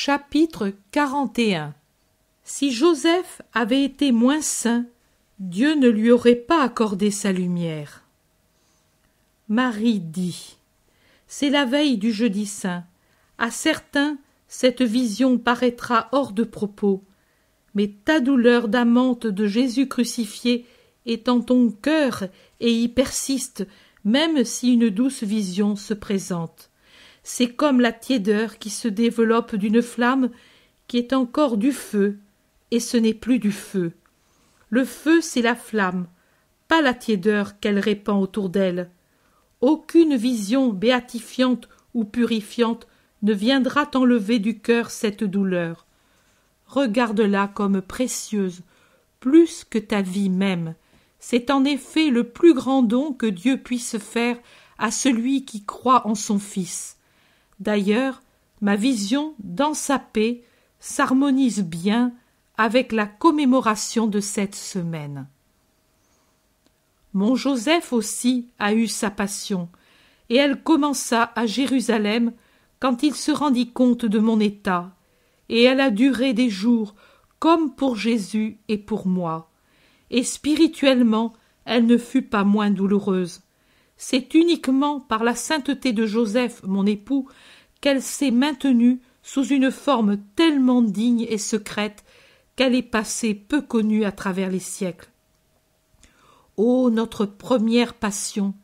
Chapitre 41 Si Joseph avait été moins saint, Dieu ne lui aurait pas accordé sa lumière. Marie dit C'est la veille du jeudi saint. À certains, cette vision paraîtra hors de propos. Mais ta douleur d'amante de Jésus crucifié est en ton cœur et y persiste, même si une douce vision se présente c'est comme la tiédeur qui se développe d'une flamme qui est encore du feu, et ce n'est plus du feu. Le feu, c'est la flamme, pas la tiédeur qu'elle répand autour d'elle. Aucune vision béatifiante ou purifiante ne viendra t'enlever du cœur cette douleur. Regarde-la comme précieuse, plus que ta vie même. C'est en effet le plus grand don que Dieu puisse faire à celui qui croit en son Fils. D'ailleurs, ma vision dans sa paix s'harmonise bien avec la commémoration de cette semaine. Mon Joseph aussi a eu sa passion, et elle commença à Jérusalem quand il se rendit compte de mon état, et elle a duré des jours comme pour Jésus et pour moi, et spirituellement elle ne fut pas moins douloureuse. C'est uniquement par la sainteté de Joseph, mon époux, qu'elle s'est maintenue sous une forme tellement digne et secrète qu'elle est passée peu connue à travers les siècles. Ô notre première passion,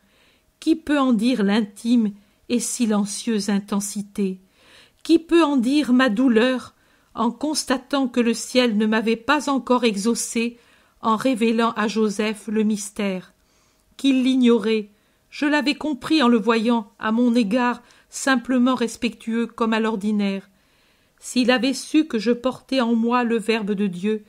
qui peut en dire l'intime et silencieuse intensité Qui peut en dire ma douleur en constatant que le ciel ne m'avait pas encore exaucé en révélant à Joseph le mystère, qu'il l'ignorait je l'avais compris en le voyant, à mon égard, simplement respectueux comme à l'ordinaire. S'il avait su que je portais en moi le Verbe de Dieu,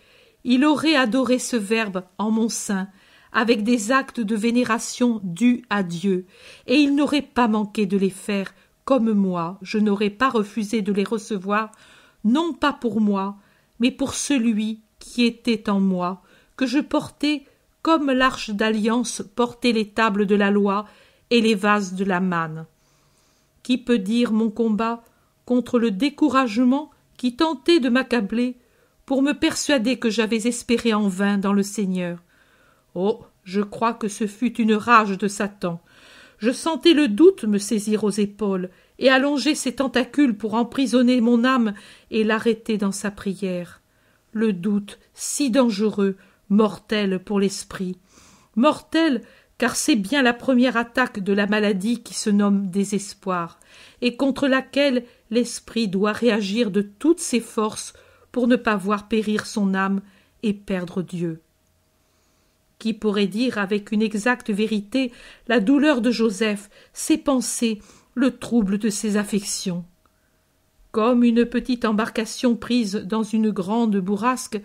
il aurait adoré ce Verbe en mon sein, avec des actes de vénération dus à Dieu, et il n'aurait pas manqué de les faire, comme moi, je n'aurais pas refusé de les recevoir, non pas pour moi, mais pour celui qui était en moi, que je portais comme l'arche d'alliance portait les tables de la loi et les vases de la manne. Qui peut dire mon combat contre le découragement qui tentait de m'accabler pour me persuader que j'avais espéré en vain dans le Seigneur Oh, je crois que ce fut une rage de Satan. Je sentais le doute me saisir aux épaules et allonger ses tentacules pour emprisonner mon âme et l'arrêter dans sa prière. Le doute, si dangereux, mortelle pour l'esprit, mortelle car c'est bien la première attaque de la maladie qui se nomme désespoir, et contre laquelle l'esprit doit réagir de toutes ses forces pour ne pas voir périr son âme et perdre Dieu. Qui pourrait dire avec une exacte vérité la douleur de Joseph, ses pensées, le trouble de ses affections? Comme une petite embarcation prise dans une grande bourrasque,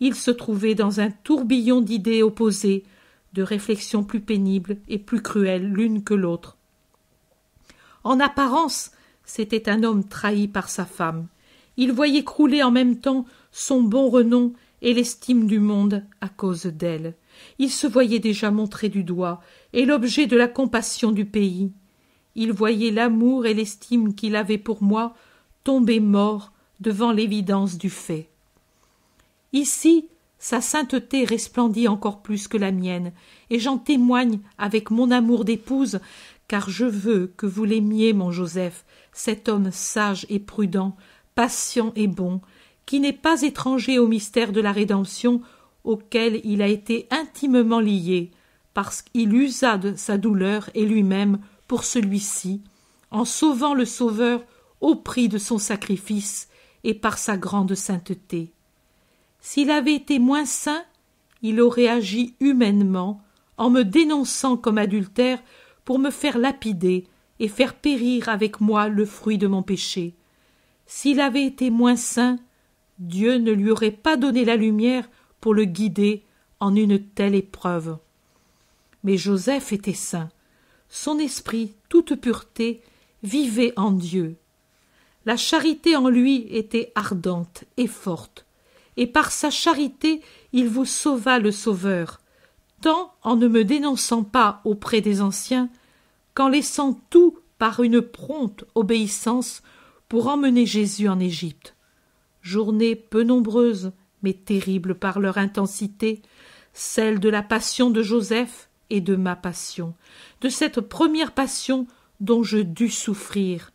il se trouvait dans un tourbillon d'idées opposées, de réflexions plus pénibles et plus cruelles l'une que l'autre. En apparence, c'était un homme trahi par sa femme. Il voyait crouler en même temps son bon renom et l'estime du monde à cause d'elle. Il se voyait déjà montré du doigt et l'objet de la compassion du pays. Il voyait l'amour et l'estime qu'il avait pour moi tomber mort devant l'évidence du fait. Ici, sa sainteté resplendit encore plus que la mienne, et j'en témoigne avec mon amour d'épouse, car je veux que vous l'aimiez, mon Joseph, cet homme sage et prudent, patient et bon, qui n'est pas étranger au mystère de la rédemption auquel il a été intimement lié, parce qu'il usa de sa douleur et lui-même pour celui-ci, en sauvant le Sauveur au prix de son sacrifice et par sa grande sainteté. S'il avait été moins saint, il aurait agi humainement en me dénonçant comme adultère pour me faire lapider et faire périr avec moi le fruit de mon péché. S'il avait été moins saint, Dieu ne lui aurait pas donné la lumière pour le guider en une telle épreuve. Mais Joseph était saint. Son esprit, toute pureté, vivait en Dieu. La charité en lui était ardente et forte et par sa charité il vous sauva le Sauveur, tant en ne me dénonçant pas auprès des anciens, qu'en laissant tout par une prompte obéissance pour emmener Jésus en Égypte. Journée peu nombreuses, mais terribles par leur intensité, celle de la passion de Joseph et de ma passion, de cette première passion dont je dus souffrir,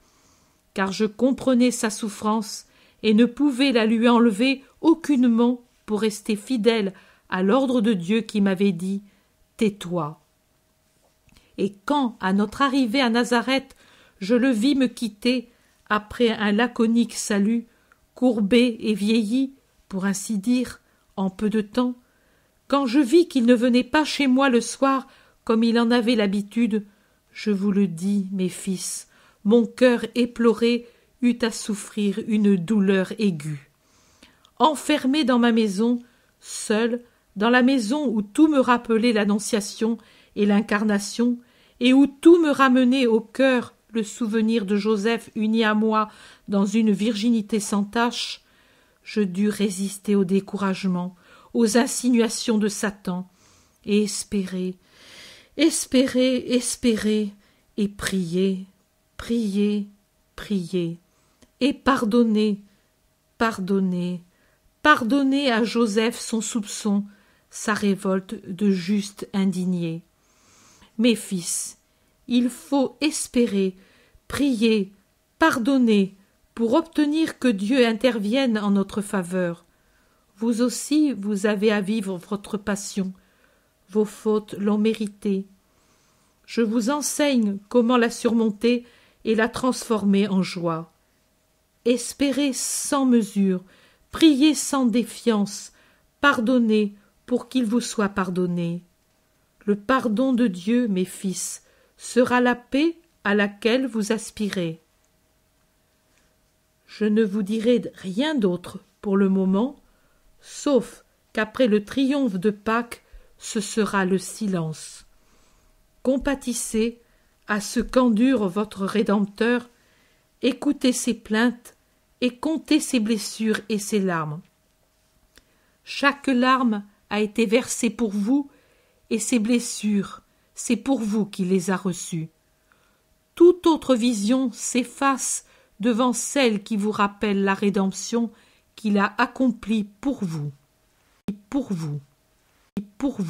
car je comprenais sa souffrance et ne pouvais la lui enlever aucunement pour rester fidèle à l'ordre de Dieu qui m'avait dit Tais-toi. Et quand, à notre arrivée à Nazareth, je le vis me quitter, après un laconique salut, courbé et vieilli, pour ainsi dire, en peu de temps, quand je vis qu'il ne venait pas chez moi le soir comme il en avait l'habitude, je vous le dis, mes fils, mon cœur éploré eut à souffrir une douleur aiguë enfermé dans ma maison, seul, dans la maison où tout me rappelait l'Annonciation et l'Incarnation, et où tout me ramenait au cœur le souvenir de Joseph uni à moi dans une virginité sans tache, je dus résister au découragement, aux insinuations de Satan, et espérer, espérer, espérer, et prier, prier, prier, et pardonner, pardonner, Pardonnez à Joseph son soupçon, sa révolte de juste indigné. Mes fils, il faut espérer, prier, pardonner, pour obtenir que Dieu intervienne en notre faveur. Vous aussi, vous avez à vivre votre passion. Vos fautes l'ont méritée. Je vous enseigne comment la surmonter et la transformer en joie. Espérez sans mesure, Priez sans défiance, pardonnez pour qu'il vous soit pardonné. Le pardon de Dieu, mes fils, sera la paix à laquelle vous aspirez. Je ne vous dirai rien d'autre pour le moment, sauf qu'après le triomphe de Pâques, ce sera le silence. Compatissez à ce qu'endure votre Rédempteur, écoutez ses plaintes, et compter ses blessures et ses larmes. Chaque larme a été versée pour vous, et ses blessures, c'est pour vous qu'il les a reçues. Toute autre vision s'efface devant celle qui vous rappelle la rédemption qu'il a accomplie pour vous, et pour vous, et pour vous.